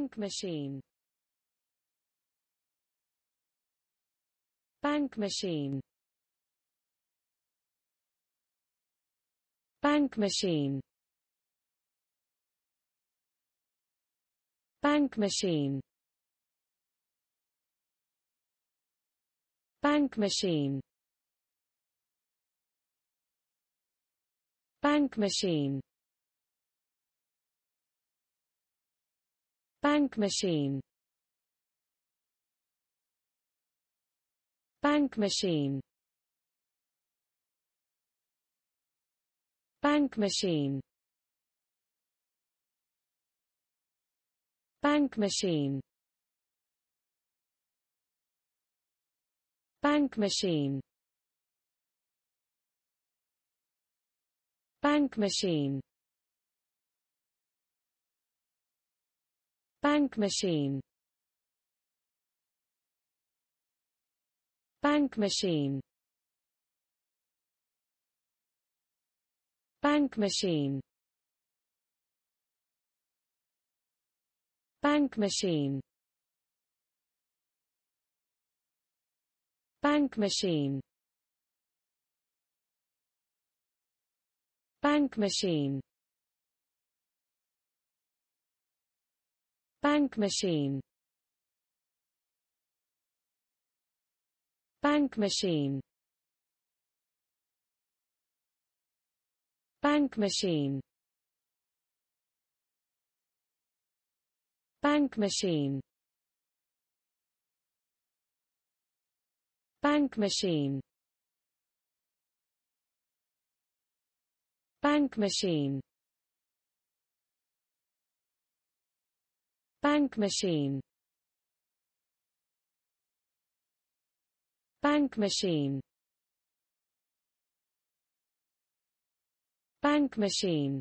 Bank machine Bank machine Bank machine Bank machine Bank machine Bank machine Bank machine Bank machine Bank machine Bank machine Bank machine Bank machine Bank machine Bank machine Bank machine Bank machine Bank machine Bank machine Bank machine Bank machine Bank machine Bank machine Bank machine Bank machine Bank machine Bank machine Bank machine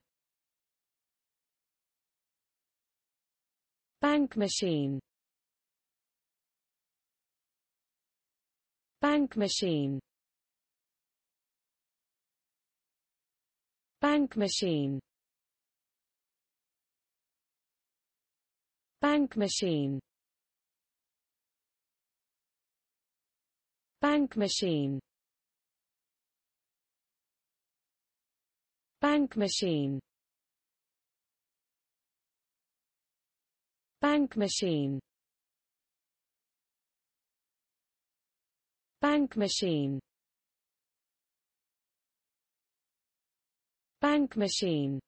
Bank machine Bank machine Bank machine Bank machine Bank machine Bank machine Bank machine Bank machine Bank machine